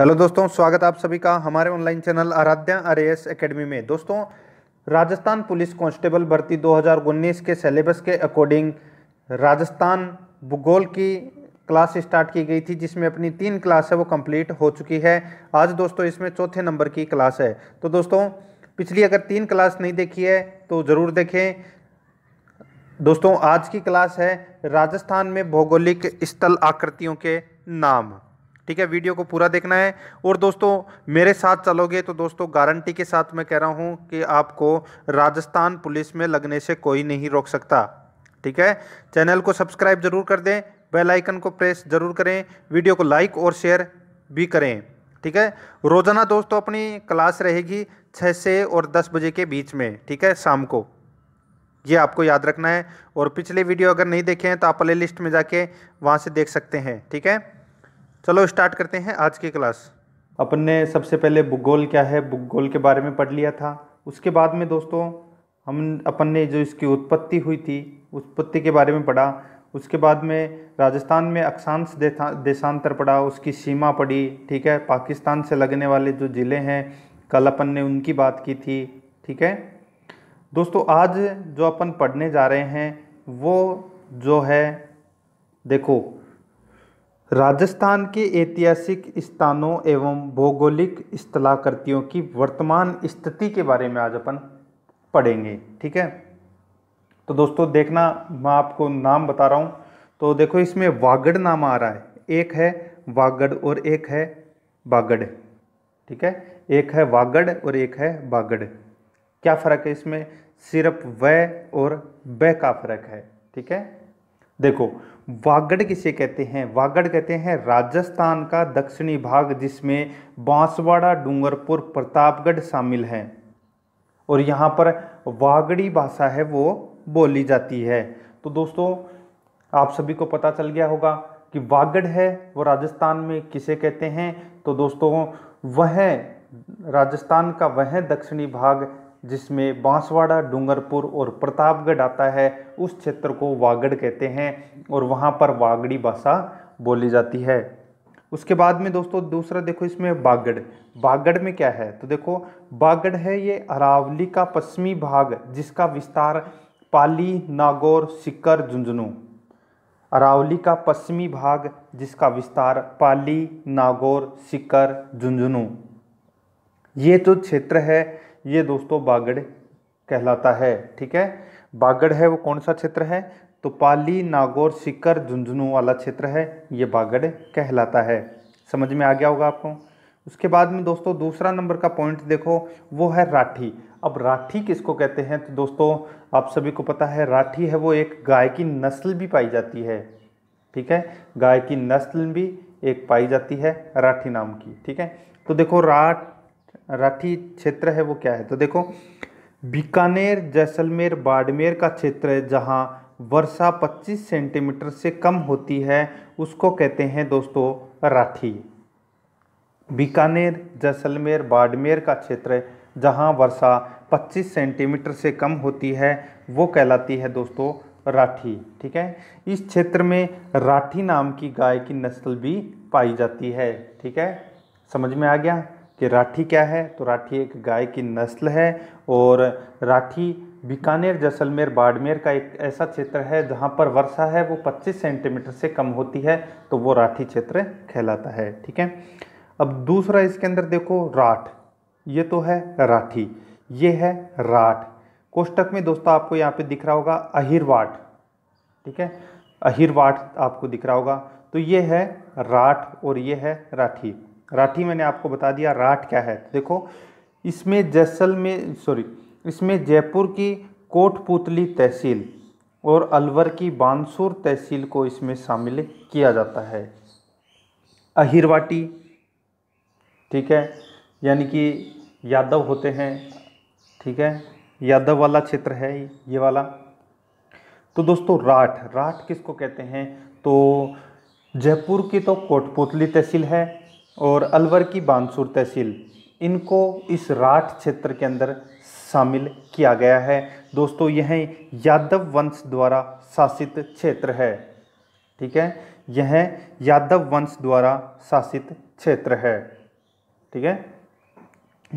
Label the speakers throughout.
Speaker 1: hello दोस्तों स्वागत आप सभी का हमारे online channel Aradhya R S Academy में दोस्तों राजस्थान पुलिस कांस्टेबल भर्ती 2019 के सिलेबस के अकॉर्डिंग राजस्थान भूगोल की क्लास स्टार्ट की गई थी जिसमें अपनी तीन क्लास है वो कंप्लीट हो चुकी है आज दोस्तों इसमें चौथे नंबर की क्लास है तो दोस्तों पिछली अगर तीन क्लास नहीं देखी है तो ज़रूर देखें दोस्तों आज की क्लास है राजस्थान में भौगोलिक स्थल आकृतियों के नाम ठीक है वीडियो को पूरा देखना है और दोस्तों मेरे साथ चलोगे तो दोस्तों गारंटी के साथ मैं कह रहा हूँ कि आपको राजस्थान पुलिस में लगने से कोई नहीं रोक सकता ठीक है चैनल को सब्सक्राइब जरूर कर दें बेल आइकन को प्रेस जरूर करें वीडियो को लाइक और शेयर भी करें ठीक है रोज़ाना दोस्तों अपनी क्लास रहेगी छः से और दस बजे के बीच में ठीक है शाम को ये आपको याद रखना है और पिछले वीडियो अगर नहीं देखे हैं तो आप प्ले लिस्ट में जाके वहाँ से देख सकते हैं ठीक है चलो स्टार्ट करते हैं आज की क्लास अपन ने सबसे पहले भूगोल क्या है भूगोल के बारे में पढ़ लिया था उसके बाद में दोस्तों हम अपन ने जो इसकी उत्पत्ति हुई थी उत्पत्ति के बारे में पढ़ा उसके बाद में राजस्थान में अक्षांश देशांतर पढ़ा उसकी सीमा पढ़ी ठीक है पाकिस्तान से लगने वाले जो ज़िले हैं कल अपन ने उनकी बात की थी ठीक है दोस्तों आज जो अपन पढ़ने जा रहे हैं वो जो है देखो राजस्थान के ऐतिहासिक स्थानों एवं भौगोलिक स्थलाकृतियों की वर्तमान स्थिति के बारे में आज अपन पढ़ेंगे ठीक है तो दोस्तों देखना मैं आपको नाम बता रहा हूँ तो देखो इसमें वागड़ नाम आ रहा है एक है वागड़ और एक है बागड़ ठीक है एक है वागड़ और एक है बागड़ क्या फ़र्क है इसमें सिर्फ व और ब का फर्क है ठीक है देखो वागड़ किसे कहते हैं वागड़ कहते हैं राजस्थान का दक्षिणी भाग जिसमें बांसवाड़ा डूंगरपुर प्रतापगढ़ शामिल है और यहाँ पर वागड़ी भाषा है वो बोली जाती है तो दोस्तों आप सभी को पता चल गया होगा कि वागड़ है वो राजस्थान में किसे कहते हैं तो दोस्तों वह राजस्थान का वह दक्षिणी भाग जिसमें बांसवाड़ा डूंगरपुर और प्रतापगढ़ आता है उस क्षेत्र को वागड़ कहते हैं और वहाँ पर वागड़ी भाषा बोली जाती है उसके बाद में दोस्तों दूसरा देखो इसमें बागड़ बागड़ में क्या है तो देखो बागड़ है ये अरावली का पश्चिमी भाग जिसका विस्तार पाली नागौर सिक्कर झुंझुनू अरावली का पश्चिमी भाग जिसका विस्तार पाली नागौर सिक्कर झुंझुनू ये जो तो क्षेत्र है ये दोस्तों बागड़ कहलाता है ठीक है बागड़ है वो कौन सा क्षेत्र है तो पाली नागौर सिकर झुंझुनू वाला क्षेत्र है ये बागड़ कहलाता है समझ में आ गया होगा आपको उसके बाद में दोस्तों दूसरा नंबर का पॉइंट देखो वो है राठी अब राठी किसको कहते हैं तो दोस्तों आप सभी को पता है राठी है वो एक गाय की नस्ल भी पाई जाती है ठीक है गाय की नस्ल भी एक पाई जाती है राठी नाम की ठीक है तो देखो राठ राठी क्षेत्र है वो क्या है तो देखो बीकानेर जैसलमेर बाड़मेर का क्षेत्र है जहाँ वर्षा 25 सेंटीमीटर से कम होती है उसको कहते हैं दोस्तों राठी बीकानेर जैसलमेर बाड़मेर का क्षेत्र जहाँ वर्षा 25 सेंटीमीटर से कम होती है वो कहलाती है दोस्तों राठी ठीक है इस क्षेत्र में राठी नाम की गाय की नस्ल भी पाई जाती है ठीक है समझ में आ गया कि राठी क्या है तो राठी एक गाय की नस्ल है और राठी बीकानेर जैसलमेर बाड़मेर का एक ऐसा क्षेत्र है जहाँ पर वर्षा है वो 25 सेंटीमीटर से कम होती है तो वो राठी क्षेत्र कहलाता है ठीक है अब दूसरा इसके अंदर देखो राठ ये तो है राठी ये है राठ कोष्टक में दोस्तों आपको यहाँ पे दिख रहा होगा अहिरवाट ठीक है अहिरवाट आपको दिख रहा होगा तो ये है राठ और ये है राठी राठी मैंने आपको बता दिया राठ क्या है तो देखो इसमें जैसल में सॉरी इसमें जयपुर की कोटपुतली तहसील और अलवर की बानसूर तहसील को इसमें शामिल किया जाता है अहिरवाटी ठीक है यानी कि यादव होते हैं ठीक है यादव वाला क्षेत्र है ये वाला तो दोस्तों राठ राठ किसको कहते हैं तो जयपुर की तो कोटपुतली तहसील है और अलवर की बानसूर तहसील इनको इस राठ क्षेत्र के अंदर शामिल किया गया है दोस्तों यह यादव वंश द्वारा शासित क्षेत्र है ठीक है यह यादव वंश द्वारा शासित क्षेत्र है ठीक है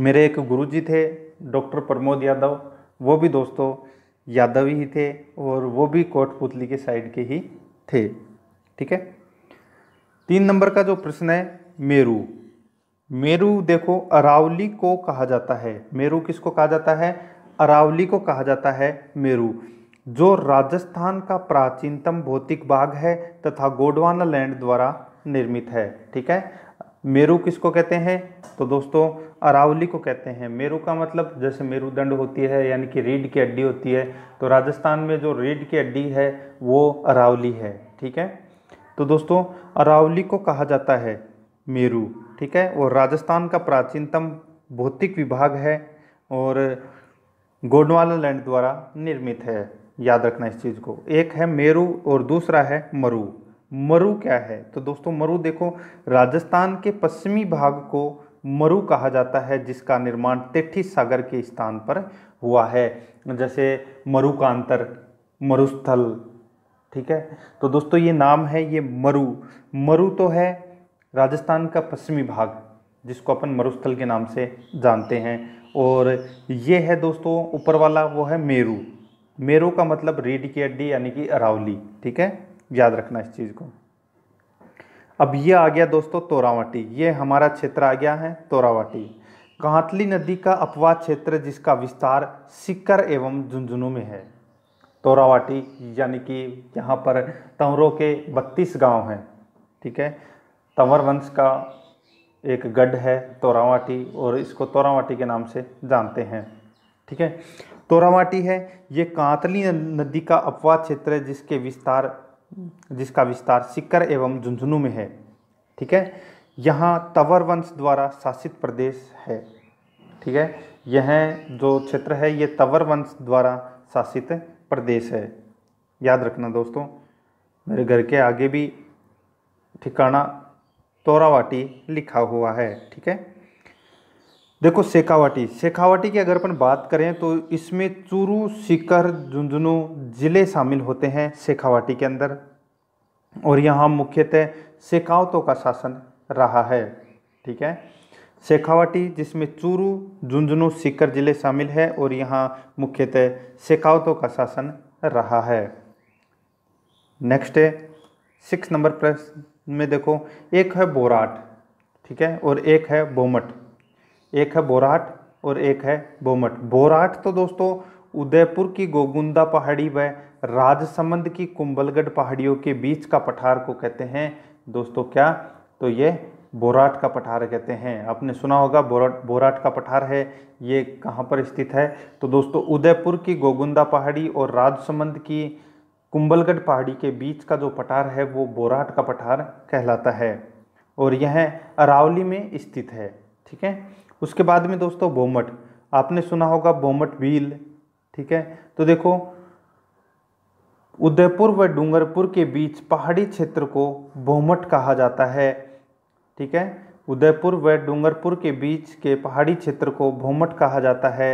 Speaker 1: मेरे एक गुरुजी थे डॉक्टर प्रमोद यादव वो भी दोस्तों यादव ही थे और वो भी कोटपुतली के साइड के ही थे ठीक है तीन नंबर का जो प्रश्न है मेरू मेरू देखो अरावली को कहा जाता है मेरू किसको कहा जाता है अरावली को कहा जाता है मेरू जो राजस्थान का प्राचीनतम भौतिक बाग है तथा गोडवाना लैंड द्वारा निर्मित है ठीक है मेरू किसको कहते हैं तो दोस्तों अरावली को कहते हैं मेरू का मतलब जैसे मेरुदंड होती है यानी कि रीढ़ की हड्डी होती है तो राजस्थान में जो रीढ़ की हड्डी है वो अरावली है ठीक है तो दोस्तों अरावली को कहा जाता है मेरू ठीक है और राजस्थान का प्राचीनतम भौतिक विभाग है और गोडवाला लैंड द्वारा निर्मित है याद रखना इस चीज़ को एक है मेरू और दूसरा है मरु मरु क्या है तो दोस्तों मरु देखो राजस्थान के पश्चिमी भाग को मरु कहा जाता है जिसका निर्माण तेठी सागर के स्थान पर हुआ है जैसे मरुकांतर मरुस्थल ठीक है तो दोस्तों ये नाम है ये मरु मरु तो है राजस्थान का पश्चिमी भाग जिसको अपन मरुस्थल के नाम से जानते हैं और ये है दोस्तों ऊपर वाला वो है मेरू मेरू का मतलब रीढ़ की हड्डी यानी कि अरावली ठीक है याद रखना इस चीज़ को अब ये आ गया दोस्तों तोरावटी ये हमारा क्षेत्र आ गया है तोरावटी कांतली नदी का अपवाद क्षेत्र जिसका विस्तार सिक्कर एवं झुंझुनू में है तोरावाटी यानी कि यहाँ पर तंवरों के बत्तीस गांव हैं ठीक है तंवर वंश का एक गढ़ है तोरावाटी और इसको तोरावाटी के नाम से जानते हैं ठीक है तोरावाटी है ये कांतली नदी का अपवाद क्षेत्र है जिसके विस्तार जिसका विस्तार सिक्कर एवं झुंझुनू में है ठीक है यहाँ तवर वंश द्वारा शासित प्रदेश है ठीक है यह जो क्षेत्र है ये तवर वंश द्वारा शासित प्रदेश है याद रखना दोस्तों मेरे घर के आगे भी ठिकाना तोरावाटी लिखा हुआ है ठीक है देखो शेखावाटी शेखावाटी की अगर अपन बात करें तो इसमें चूरू सिकर झुंझुनू ज़िले शामिल होते हैं शेखावाटी के अंदर और यहाँ मुख्यतः शेखावतों का शासन रहा है ठीक है शेखावाटी जिसमें चूरू झुंझुनू सीकर जिले शामिल है और यहाँ मुख्यतः शेखावतों का शासन रहा है नेक्स्ट है सिक्स नंबर प्रश्न में देखो एक है बोराट ठीक है और एक है बोमट एक है बोराट और एक है बोमट बोराट तो दोस्तों उदयपुर की गोगुंदा पहाड़ी व राजसमंद की कुंबलगढ़ पहाड़ियों के बीच का पठार को कहते हैं दोस्तों क्या तो ये बोराट का पठार कहते हैं आपने सुना होगा बोराट बोराट का पठार है ये कहाँ पर स्थित है तो दोस्तों उदयपुर की गोगुंदा पहाड़ी और राजसमंद की कुंबलगढ़ पहाड़ी के बीच का जो पठार है वो बोराट का पठार कहलाता है और यह अरावली में स्थित है ठीक है उसके बाद में दोस्तों बोमट आपने सुना होगा बोमट व्हील ठीक है तो देखो उदयपुर व डूंगरपुर के बीच पहाड़ी क्षेत्र को बोमट कहा जाता है ठीक है उदयपुर व डूंगरपुर के बीच के पहाड़ी क्षेत्र को भोमट कहा जाता है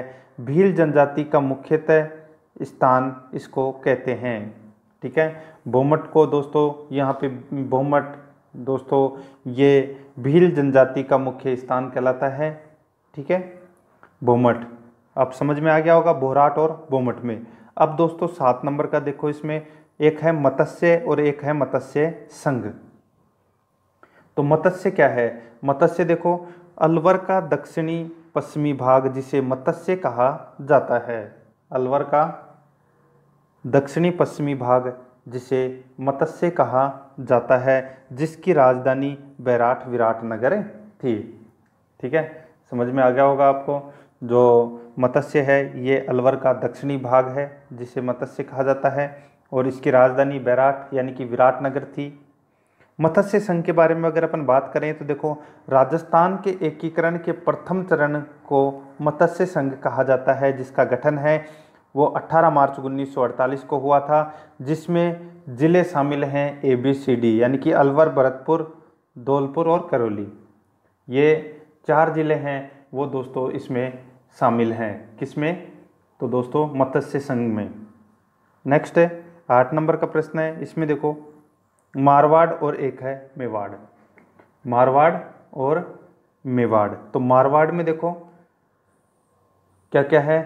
Speaker 1: भील जनजाति का मुख्यतः स्थान इसको कहते हैं ठीक है बहुमट को दोस्तों यहाँ पे बहुमट दोस्तों ये भील जनजाति का मुख्य स्थान कहलाता है ठीक है बोमट अब समझ में आ गया होगा बोहराट और बोमट में अब दोस्तों सात नंबर का देखो इसमें एक है मत्स्य और एक है मत्स्य संघ तो मत्स्य क्या है मत्स्य देखो अलवर का दक्षिणी पश्चिमी भाग जिसे मत्स्य कहा जाता है अलवर का दक्षिणी पश्चिमी भाग जिसे मत्स्य कहा जाता है जिसकी राजधानी बैराट विराट नगर थी ठीक है समझ में आ गया होगा आपको जो मत्स्य है ये अलवर का दक्षिणी भाग है जिसे मत्स्य कहा जाता है और इसकी राजधानी बैराट यानी कि विराट नगर थी मत्स्य संघ के बारे में अगर अपन बात करें तो देखो राजस्थान के एकीकरण के प्रथम चरण को मत्स्य संघ कहा जाता है जिसका गठन है वो 18 मार्च 1948 को हुआ था जिसमें ज़िले शामिल हैं ए बी सी डी यानी कि अलवर भरतपुर धौलपुर और करौली ये चार ज़िले हैं वो दोस्तों इसमें शामिल हैं किसमें तो दोस्तों मत्स्य संघ में नेक्स्ट है आठ नंबर का प्रश्न है इसमें देखो मारवाड़ और एक है मेवाड़ मारवाड़ और मेवाड़ तो मारवाड़ में देखो क्या क्या है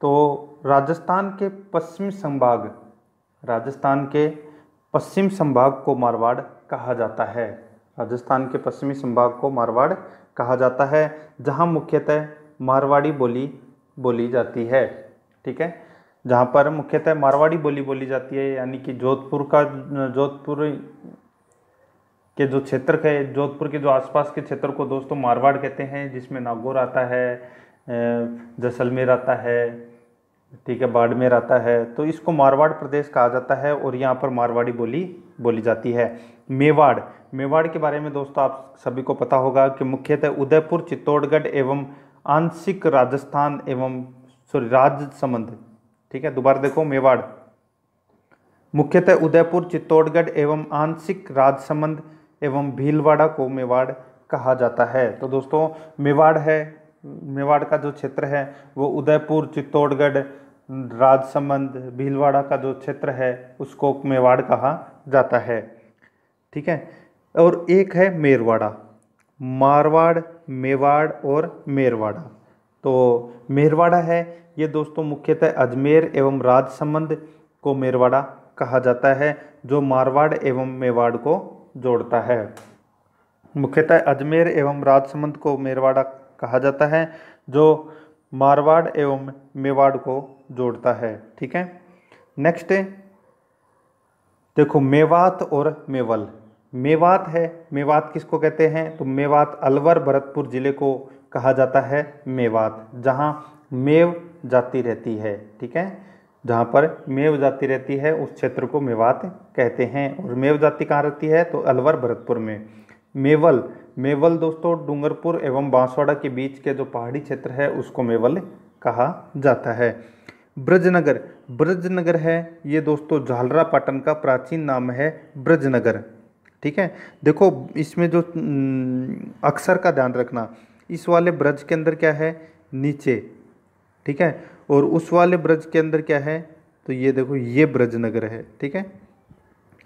Speaker 1: तो राजस्थान के पश्चिम संभाग राजस्थान के पश्चिम संभाग को मारवाड़ कहा जाता है राजस्थान के पश्चिमी संभाग को मारवाड़ कहा जाता है जहाँ मुख्यतः मारवाड़ी बोली बोली जाती है ठीक है जहाँ पर मुख्यतः मारवाड़ी बोली बोली जाती है यानी कि जोधपुर का जोधपुर के जो क्षेत्र है जोधपुर के जो आसपास के क्षेत्र को दोस्तों मारवाड़ कहते हैं जिसमें नागौर आता है जैसलमेर आता है ठीक है बाड़मेर आता है तो इसको मारवाड़ प्रदेश कहा जाता है और यहाँ पर मारवाड़ी बोली बोली जाती है मेवाड़ मेवाड़ के बारे में दोस्तों आप सभी को पता होगा कि मुख्यतः उदयपुर चित्तौड़गढ़ एवं आंशिक राजस्थान एवं सॉरी राज्य संबंध ठीक है दोबारा देखो मेवाड़ मुख्यतः उदयपुर चित्तौड़गढ़ एवं आंशिक राजसमंद एवं भीलवाड़ा को मेवाड़ कहा जाता है तो दोस्तों मेवाड़ है मेवाड़ का जो क्षेत्र है वो उदयपुर चित्तौड़गढ़ राजसमंद भीलवाड़ा का जो क्षेत्र है उसको मेवाड़ कहा जाता है ठीक है और एक है मेरवाड़ा मारवाड़ मेवाड़ और मेरवाड़ा तो मेरवाड़ा है ये दोस्तों मुख्यतः अजमेर एवं राजसमंद को मेरवाड़ा कहा जाता है जो मारवाड़ एवं मेवाड़ को जोड़ता है मुख्यतः अजमेर एवं राजसमंद को मेरवाड़ा कहा जाता है जो मारवाड़ एवं मेवाड़ को जोड़ता है ठीक है नेक्स्ट देखो मेवात और मेवल मेवात है मेवात किसको कहते हैं तो मेवात अलवर भरतपुर जिले को कहा जाता है मेवात जहाँ मेव जाती रहती है ठीक है जहाँ पर मेव जाति रहती है उस क्षेत्र को मेवात कहते हैं और मेव जाति कहाँ रहती है तो अलवर भरतपुर में मेवल मेवल दोस्तों डूंगरपुर एवं बांसवाड़ा के बीच के जो पहाड़ी क्षेत्र है उसको मेवल कहा जाता है ब्रजनगर ब्रजनगर है ये दोस्तों झालरा पाटन का प्राचीन नाम है ब्रजनगर ठीक है देखो इसमें जो अक्षर का ध्यान रखना इस वाले ब्रज के अंदर क्या है नीचे ठीक है और उस वाले ब्रज के अंदर क्या है तो ये देखो ये ब्रजनगर है ठीक है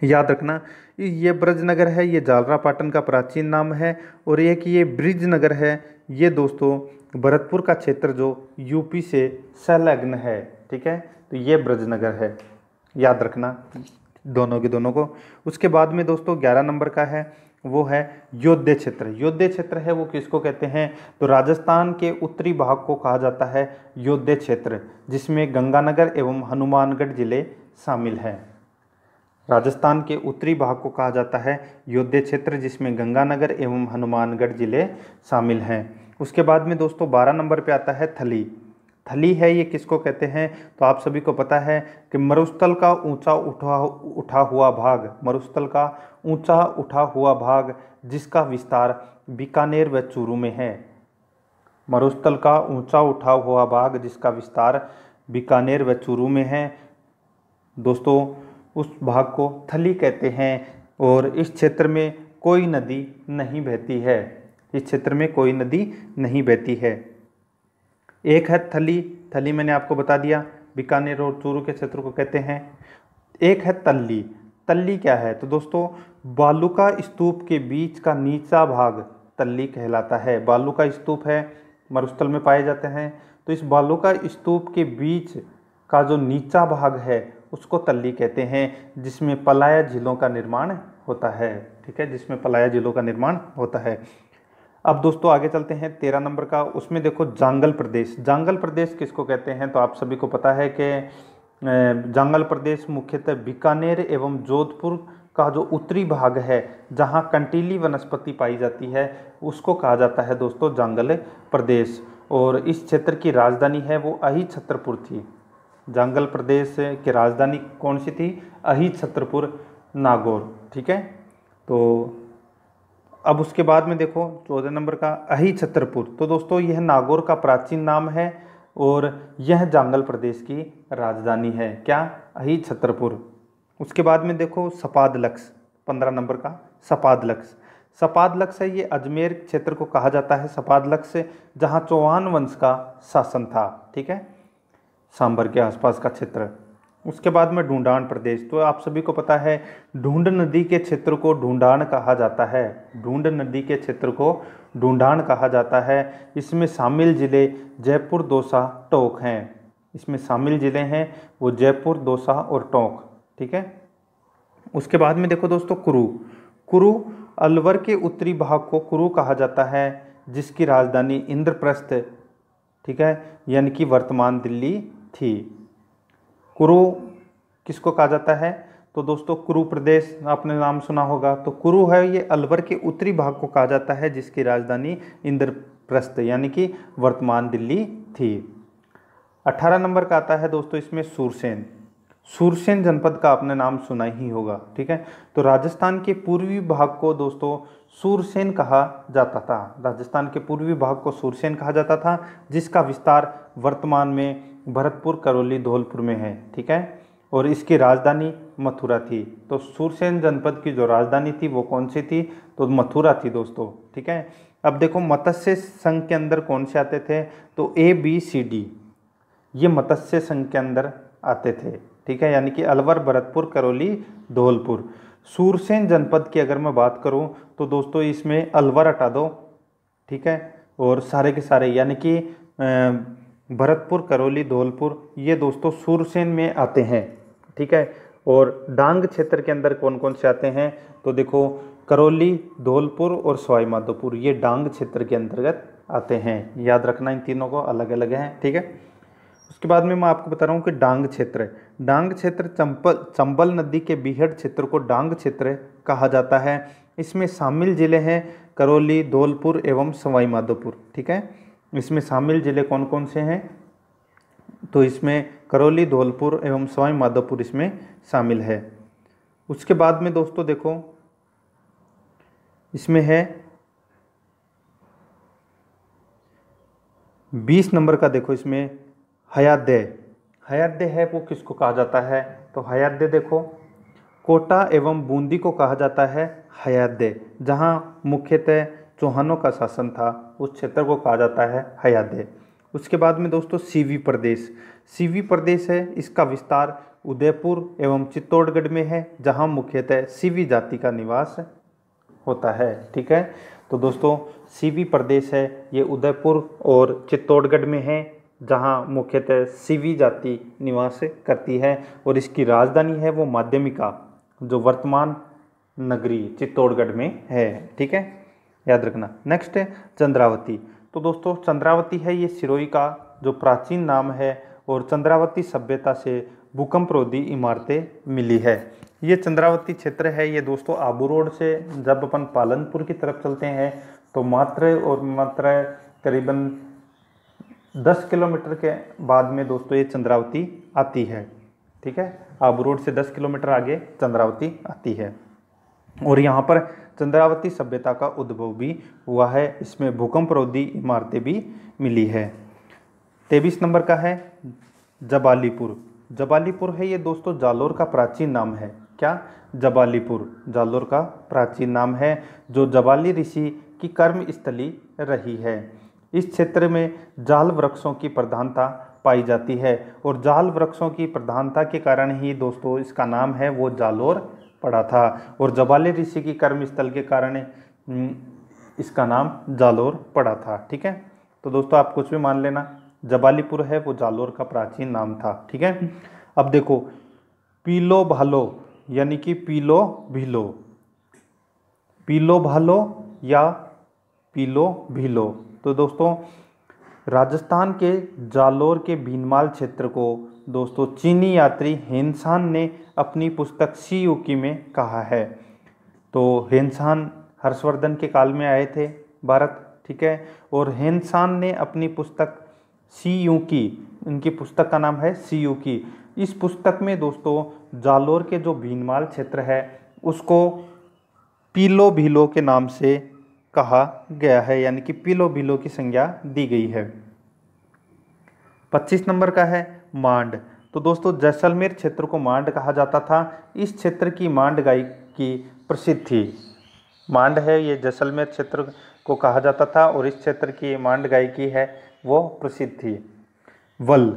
Speaker 1: याद रखना ये ब्रजनगर है ये जालरा पाटन का प्राचीन नाम है और एक ये ब्रिजनगर है ये दोस्तों भरतपुर का क्षेत्र जो यूपी से संलग्न है ठीक है तो ये ब्रजनगर है याद रखना दोनों के दोनों को उसके बाद में दोस्तों ग्यारह नंबर का है वो है योद्धे क्षेत्र योद्धे क्षेत्र है वो किसको कहते हैं तो राजस्थान के उत्तरी भाग को कहा जाता है योद्धे क्षेत्र जिसमें गंगानगर एवं हनुमानगढ़ जिले शामिल हैं राजस्थान के उत्तरी भाग को कहा जाता है योद्य क्षेत्र जिसमें गंगानगर एवं हनुमानगढ़ जिले शामिल हैं उसके बाद में दोस्तों बारह नंबर पर आता है थली थली है ये किसको कहते हैं तो आप सभी को पता है कि मरुस्थल का ऊंचा उठा उठा हुआ भाग मरुस्थल का ऊंचा उठा हुआ भाग जिसका विस्तार बीकानेर व चूरू में है मरुस्थल का ऊंचा उठा हुआ भाग जिसका विस्तार बीकानेर व चूरू में है दोस्तों उस भाग को थली कहते हैं और इस क्षेत्र में कोई नदी नहीं बहती है इस क्षेत्र में कोई नदी नहीं बहती है एक है थली थली मैंने आपको बता दिया बीकानेर और चूरू के क्षेत्र को कहते हैं एक है तल्ली तल्ली क्या है तो दोस्तों बालू का स्तूप के बीच का नीचा भाग तल्ली कहलाता है बालू का स्तूप है मरुस्थल में पाए जाते हैं तो इस बालू का स्तूप के बीच का जो नीचा भाग है उसको तल्ली कहते हैं जिसमें पलाया झीलों का निर्माण होता है ठीक है जिसमें पलाया झीलों का निर्माण होता है अब दोस्तों आगे चलते हैं तेरह नंबर का उसमें देखो जांगल प्रदेश जांगल प्रदेश किसको कहते हैं तो आप सभी को पता है कि जांगल प्रदेश मुख्यतः बीकानेर एवं जोधपुर का जो उत्तरी भाग है जहाँ कंटीली वनस्पति पाई जाती है उसको कहा जाता है दोस्तों जांगल प्रदेश और इस क्षेत्र की राजधानी है वो अही छत्रपुर थी जंगल प्रदेश की राजधानी कौन सी थी अही छत्रपुर नागौर ठीक है तो अब उसके बाद में देखो चौदह नंबर का अही छत्रपुर तो दोस्तों यह नागौर का प्राचीन नाम है और यह जंगल प्रदेश की राजधानी है क्या अही छत्रपुर उसके बाद में देखो सपाद लक्ष्य पंद्रह नंबर का सपाद लक्ष्य सपाद लक्ष्य है ये अजमेर क्षेत्र को कहा जाता है सपाद लक्ष्य जहाँ चौहान वंश का शासन था ठीक है सांबर के आसपास का क्षेत्र उसके बाद में ढूंढान प्रदेश तो आप सभी को पता है ढूंढ नदी के क्षेत्र को ढूंढान कहा जाता है ढूंढ नदी के क्षेत्र को ढूंढान कहा जाता है इसमें शामिल ज़िले जयपुर दौसा टोंक हैं इसमें शामिल ज़िले हैं वो जयपुर दौसा और टोंक ठीक है उसके बाद में देखो दोस्तों कुरु कुरु अलवर के उत्तरी भाग को कुरु कहा जाता है जिसकी राजधानी इंद्रप्रस्थ ठीक है यानी कि वर्तमान दिल्ली थी कुरु किसको कहा जाता है तो दोस्तों कुरु प्रदेश आपने नाम सुना होगा तो कुरु है ये अलवर के उत्तरी भाग को कहा जाता है जिसकी राजधानी इंद्रप्रस्थ यानी कि वर्तमान दिल्ली थी अठारह नंबर का आता है दोस्तों इसमें सूरसेन सूरसेन जनपद का आपने नाम सुना ही होगा ठीक है तो राजस्थान के पूर्वी भाग को दोस्तों सूरसेन कहा जाता था राजस्थान के पूर्वी भाग को सूरसेन कहा जाता था जिसका विस्तार वर्तमान में भरतपुर करौली धौलपुर में है ठीक है और इसकी राजधानी मथुरा थी तो सुरसेन जनपद की जो राजधानी थी वो कौन सी थी तो मथुरा थी दोस्तों ठीक है अब देखो मत्स्य संघ के अंदर कौन से आते थे तो ए बी सी डी ये मत्स्य संघ के अंदर आते थे ठीक है यानी कि अलवर भरतपुर करौली धौलपुर सूरसेन जनपद की अगर मैं बात करूं तो दोस्तों इसमें अलवर हटा दो ठीक है और सारे के सारे यानी कि भरतपुर करौली धौलपुर ये दोस्तों सूरसेन में आते हैं ठीक है और डांग क्षेत्र के अंदर कौन कौन से आते हैं तो देखो करौली धौलपुर और सवाईमाधोपुर ये डांग क्षेत्र के अंतर्गत आते हैं याद रखना इन तीनों को अलग अलग हैं ठीक है उसके बाद में मैं आपको बता रहा हूँ कि डांग क्षेत्र डांग क्षेत्र चंपल चंबल नदी के बीहड़ क्षेत्र को डांग क्षेत्र कहा जाता है इसमें शामिल ज़िले हैं करौली धौलपुर एवं सवाईमाधोपुर ठीक है इसमें शामिल ज़िले कौन कौन से हैं तो इसमें करौली धौलपुर एवं सवाई माधोपुर इसमें शामिल है उसके बाद में दोस्तों देखो इसमें है बीस नंबर का देखो इसमें हयादे हयादे है वो किसको कहा जाता है तो हयादे देखो कोटा एवं बूंदी को कहा जाता है हयादे जहाँ मुख्यतः चौहानों का शासन था उस क्षेत्र को कहा जाता है हयादे उसके बाद में दोस्तों सीवी प्रदेश सीवी प्रदेश है इसका विस्तार उदयपुर एवं चित्तौड़गढ़ में है जहां मुख्यतः सीवी जाति का निवास होता है ठीक है तो दोस्तों सीवी प्रदेश है ये उदयपुर और चित्तौड़गढ़ में है जहां मुख्यतः सीवी जाति निवास करती है और इसकी राजधानी है वो माध्यमिका जो वर्तमान नगरी चित्तौड़गढ़ में है ठीक है याद रखना नेक्स्ट है चंद्रावती तो दोस्तों चंद्रावती है ये सिरोई का जो प्राचीन नाम है और चंद्रावती सभ्यता से भूकंपरोधी इमारतें मिली है ये चंद्रावती क्षेत्र है ये दोस्तों आबू रोड से जब अपन पालनपुर की तरफ चलते हैं तो मात्र और मात्र करीबन 10 किलोमीटर के बाद में दोस्तों ये चंद्रावती आती है ठीक है आबू रोड से 10 किलोमीटर आगे चंद्रावती आती है और यहाँ पर चंद्रावती सभ्यता का उद्भव भी हुआ है इसमें भूकंपरोधी इमारतें भी मिली है तेईस नंबर का है जबालीपुर जबालीपुर है ये दोस्तों जालोर का प्राचीन नाम है क्या जबालीपुर जालोर का प्राचीन नाम है जो जबाली ऋषि की कर्म स्थली रही है इस क्षेत्र में जाल वृक्षों की प्रधानता पाई जाती है और जाल वृक्षों की प्रधानता के कारण ही दोस्तों इसका नाम है वो जालोर पड़ा था और जबाले ऋषि की कर्म स्थल के कारण हम्म, इसका नाम जालोर पड़ा था ठीक है तो दोस्तों आप कुछ भी मान लेना जबालीपुर है वो जालोर का प्राचीन नाम था ठीक है अब देखो पीलो भालो यानी कि पीलो भीलो पीलो भालो या पीलो भीलो तो दोस्तों राजस्थान के जालोर के भीनमाल क्षेत्र को दोस्तों चीनी यात्री हेनसान ने अपनी पुस्तक सी यूकी में कहा है तो हेनसान हर्षवर्धन के काल में आए थे भारत ठीक है और हेनसान ने अपनी पुस्तक सी यू की इनकी पुस्तक का नाम है सी यू की इस पुस्तक में दोस्तों जालोर के जो भीनमाल क्षेत्र है उसको पीलो भीलो के नाम से कहा गया है यानी कि पीलो भीलो की संज्ञा दी गई है 25 नंबर का है मांड तो दोस्तों जैसलमेर क्षेत्र को मांड कहा जाता था इस क्षेत्र की मांड गाय की प्रसिद्ध थी मांड है ये जैसलमेर क्षेत्र को कहा जाता था और इस क्षेत्र की मांड की है वो प्रसिद्ध थी वल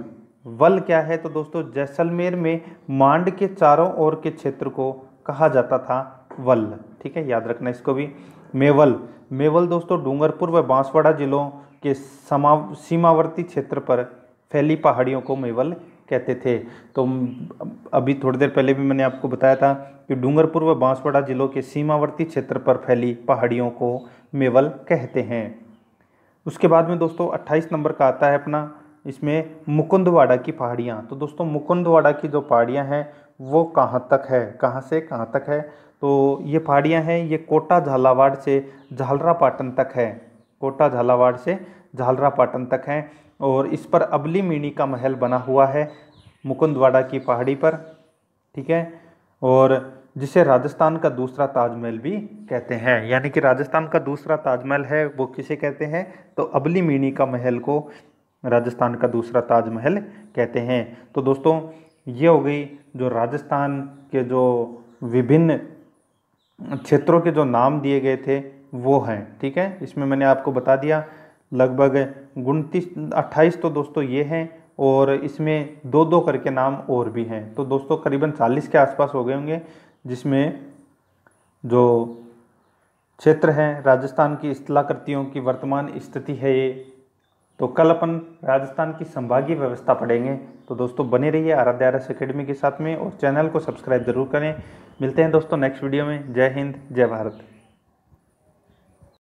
Speaker 1: वल क्या है तो दोस्तों जैसलमेर में मांड के चारों ओर के क्षेत्र को कहा जाता था वल ठीक है याद रखना इसको भी मेवल मेवल दोस्तों डूंगरपुर व बांसवाड़ा जिलों के समा सीमावर्ती क्षेत्र पर फैली पहाड़ियों को मेवल कहते थे तो अभी थोड़ी देर पहले भी मैंने आपको बताया था कि डूंगरपुर व बांसवाड़ा जिलों के सीमावर्ती क्षेत्र पर फैली पहाड़ियों को मेवल कहते हैं उसके बाद में दोस्तों 28 नंबर का आता है अपना इसमें मुकुंदवाड़ा की पहाड़ियाँ तो दोस्तों मुकुंदवाड़ा की जो पहाड़ियाँ हैं वो कहाँ तक है कहाँ से कहाँ तक है तो ये पहाड़ियाँ हैं ये कोटा झालावाड़ से झालरापाटन तक है कोटा झालावाड़ से झालरापाटन तक हैं और इस पर अबली मीणी का महल बना हुआ है मुकुंदवाड़ा की पहाड़ी पर ठीक है और जिसे राजस्थान का दूसरा ताजमहल भी कहते हैं यानी कि राजस्थान का दूसरा ताजमहल है वो किसे कहते हैं तो अबली मीणी का महल को राजस्थान का दूसरा ताजमहल कहते हैं तो दोस्तों ये हो गई जो राजस्थान के जो विभिन्न क्षेत्रों के जो नाम दिए गए थे वो हैं ठीक है इसमें मैंने आपको बता दिया लगभग उनतीस अट्ठाईस तो दोस्तों ये हैं और इसमें दो दो करके नाम और भी हैं तो दोस्तों करीबन चालीस के आसपास हो गए होंगे जिसमें जो क्षेत्र हैं राजस्थान की स्थलाकृतियों की वर्तमान स्थिति है ये तो कल अपन राजस्थान की संभागीय व्यवस्था पढ़ेंगे तो दोस्तों बने रहिए आराध्या आरस अकेडमी के साथ में और चैनल को सब्सक्राइब जरूर करें मिलते हैं दोस्तों नेक्स्ट वीडियो में जय हिंद जय भारत